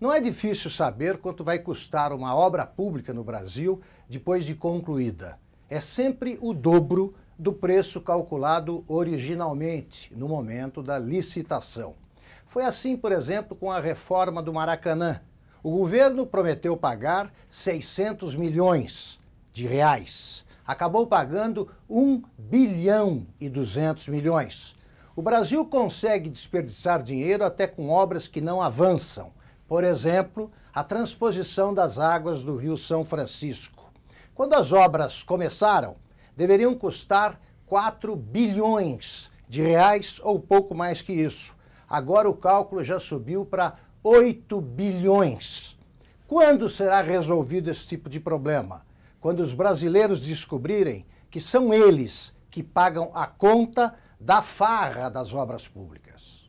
Não é difícil saber quanto vai custar uma obra pública no Brasil depois de concluída. É sempre o dobro do preço calculado originalmente, no momento da licitação. Foi assim, por exemplo, com a reforma do Maracanã. O governo prometeu pagar 600 milhões de reais. Acabou pagando 1 bilhão e 200 milhões. O Brasil consegue desperdiçar dinheiro até com obras que não avançam por exemplo, a transposição das águas do Rio São Francisco. Quando as obras começaram, deveriam custar 4 bilhões de reais ou pouco mais que isso. Agora o cálculo já subiu para 8 bilhões. Quando será resolvido esse tipo de problema? Quando os brasileiros descobrirem que são eles que pagam a conta da farra das obras públicas.